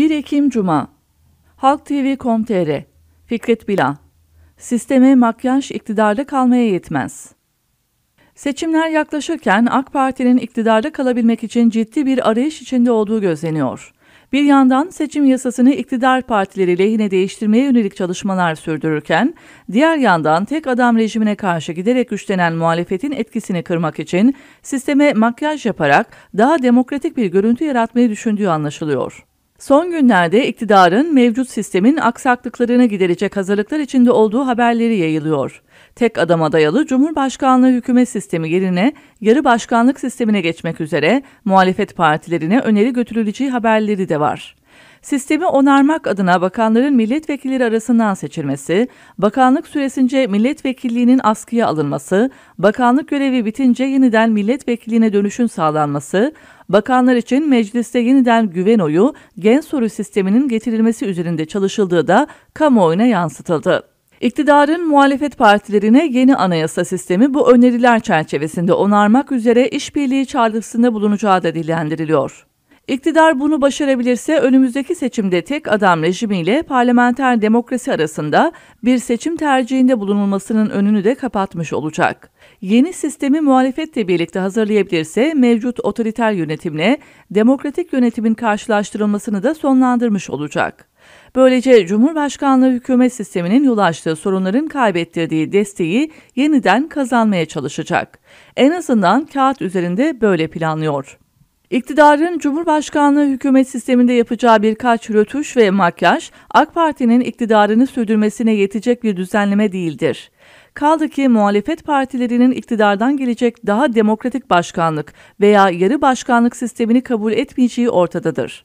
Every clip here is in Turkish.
1 Ekim Cuma Halk TV.com.tr Fikret Bila Sisteme makyaj iktidarda kalmaya yetmez. Seçimler yaklaşırken AK Parti'nin iktidarda kalabilmek için ciddi bir arayış içinde olduğu gözleniyor. Bir yandan seçim yasasını iktidar partileri lehine değiştirmeye yönelik çalışmalar sürdürürken, diğer yandan tek adam rejimine karşı giderek güçlenen muhalefetin etkisini kırmak için sisteme makyaj yaparak daha demokratik bir görüntü yaratmayı düşündüğü anlaşılıyor. Son günlerde iktidarın mevcut sistemin aksaklıklarını giderecek hazırlıklar içinde olduğu haberleri yayılıyor. Tek adama dayalı Cumhurbaşkanlığı hükümet sistemi yerine yarı başkanlık sistemine geçmek üzere muhalefet partilerine öneri götürüleceği haberleri de var. Sistemi onarmak adına bakanların milletvekilleri arasından seçilmesi, bakanlık süresince milletvekilliğinin askıya alınması, bakanlık görevi bitince yeniden milletvekilliğine dönüşün sağlanması, bakanlar için mecliste yeniden güven oyu, gen soru sisteminin getirilmesi üzerinde çalışıldığı da kamuoyuna yansıtıldı. İktidarın muhalefet partilerine yeni anayasa sistemi bu öneriler çerçevesinde onarmak üzere işbirliği çağrısında bulunacağı da dillendiriliyor. İktidar bunu başarabilirse önümüzdeki seçimde tek adam rejimiyle parlamenter demokrasi arasında bir seçim tercihinde bulunulmasının önünü de kapatmış olacak. Yeni sistemi muhalefetle birlikte hazırlayabilirse mevcut otoriter yönetimle demokratik yönetimin karşılaştırılmasını da sonlandırmış olacak. Böylece Cumhurbaşkanlığı hükümet sisteminin yol açtığı sorunların kaybettirdiği desteği yeniden kazanmaya çalışacak. En azından kağıt üzerinde böyle planlıyor. İktidarın Cumhurbaşkanlığı hükümet sisteminde yapacağı birkaç rötuş ve makyaj AK Parti'nin iktidarını sürdürmesine yetecek bir düzenleme değildir. Kaldı ki muhalefet partilerinin iktidardan gelecek daha demokratik başkanlık veya yarı başkanlık sistemini kabul etmeyeceği ortadadır.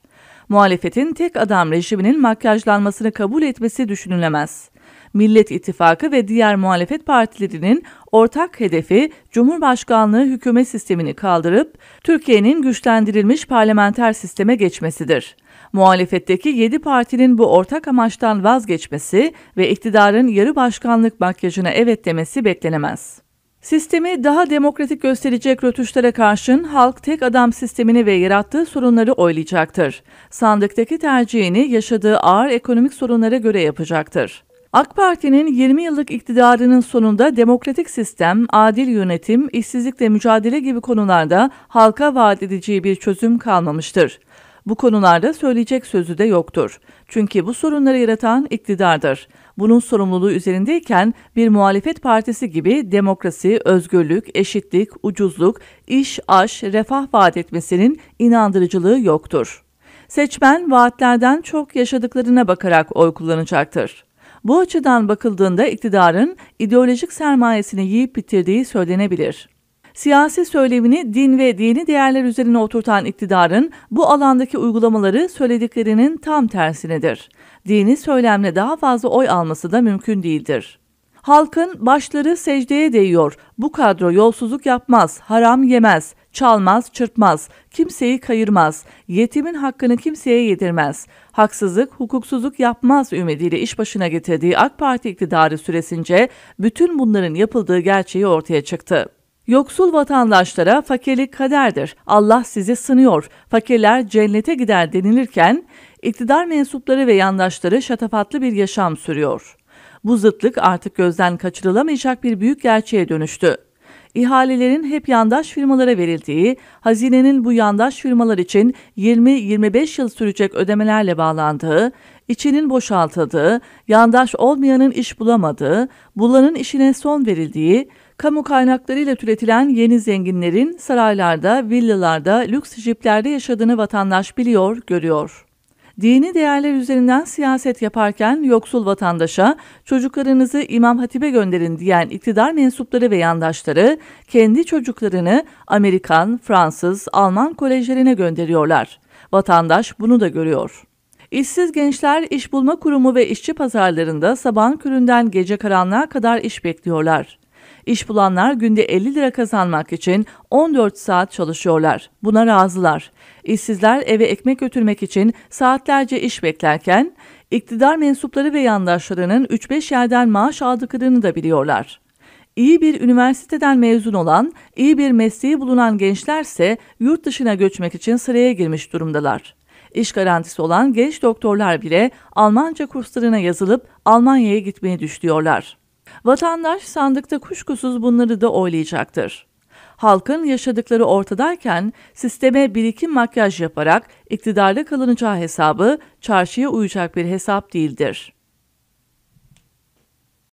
Muhalefetin tek adam rejiminin makyajlanmasını kabul etmesi düşünülemez. Millet İttifakı ve diğer muhalefet partilerinin ortak hedefi Cumhurbaşkanlığı hükümet sistemini kaldırıp Türkiye'nin güçlendirilmiş parlamenter sisteme geçmesidir. Muhalefetteki 7 partinin bu ortak amaçtan vazgeçmesi ve iktidarın yarı başkanlık makyajına evet demesi beklenemez. Sistemi daha demokratik gösterecek rötuşlara karşın halk tek adam sistemini ve yarattığı sorunları oylayacaktır. Sandıktaki tercihini yaşadığı ağır ekonomik sorunlara göre yapacaktır. AK Parti'nin 20 yıllık iktidarının sonunda demokratik sistem, adil yönetim, işsizlikle mücadele gibi konularda halka vaat edeceği bir çözüm kalmamıştır. Bu konularda söyleyecek sözü de yoktur. Çünkü bu sorunları yaratan iktidardır. Bunun sorumluluğu üzerindeyken bir muhalefet partisi gibi demokrasi, özgürlük, eşitlik, ucuzluk, iş, aş, refah vaat etmesinin inandırıcılığı yoktur. Seçmen vaatlerden çok yaşadıklarına bakarak oy kullanacaktır. Bu açıdan bakıldığında iktidarın ideolojik sermayesini yiyip bitirdiği söylenebilir. Siyasi söylemini din ve dini değerler üzerine oturtan iktidarın bu alandaki uygulamaları söylediklerinin tam tersinedir. Dini söylemle daha fazla oy alması da mümkün değildir. Halkın başları secdeye değiyor. Bu kadro yolsuzluk yapmaz, haram yemez, çalmaz, çırpmaz, kimseyi kayırmaz, yetimin hakkını kimseye yedirmez, haksızlık, hukuksuzluk yapmaz ümidiyle iş başına getirdiği AK Parti iktidarı süresince bütün bunların yapıldığı gerçeği ortaya çıktı. Yoksul vatandaşlara fakirlik kaderdir, Allah sizi sınıyor, fakirler cennete gider denilirken iktidar mensupları ve yandaşları şatafatlı bir yaşam sürüyor. Bu zıtlık artık gözden kaçırılamayacak bir büyük gerçeğe dönüştü ihalelerin hep yandaş firmalara verildiği, hazinenin bu yandaş firmalar için 20-25 yıl sürecek ödemelerle bağlandığı, içinin boşaltıldığı, yandaş olmayanın iş bulamadığı, bulanın işine son verildiği, kamu kaynaklarıyla türetilen yeni zenginlerin saraylarda, villalarda, lüks jiplerde yaşadığını vatandaş biliyor, görüyor dini değerler üzerinden siyaset yaparken yoksul vatandaşa çocuklarınızı İmam Hatip'e gönderin diyen iktidar mensupları ve yandaşları kendi çocuklarını Amerikan, Fransız, Alman kolejlerine gönderiyorlar. Vatandaş bunu da görüyor. İşsiz Gençler iş Bulma Kurumu ve işçi pazarlarında sabahın köründen gece karanlığa kadar iş bekliyorlar. İş bulanlar günde 50 lira kazanmak için 14 saat çalışıyorlar. Buna razılar. İşsizler eve ekmek götürmek için saatlerce iş beklerken iktidar mensupları ve yandaşlarının 3-5 yerden maaş aldıklarını da biliyorlar. İyi bir üniversiteden mezun olan, iyi bir mesleği bulunan gençlerse yurt dışına göçmek için sıraya girmiş durumdalar. İş garantisi olan genç doktorlar bile Almanca kurslarına yazılıp Almanya'ya gitmeyi düşünüyorlar. Vatandaş sandıkta kuşkusuz bunları da oylayacaktır. Halkın yaşadıkları ortadayken sisteme bir iki makyaj yaparak iktidarda kalınacağı hesabı çarşıya uyacak bir hesap değildir.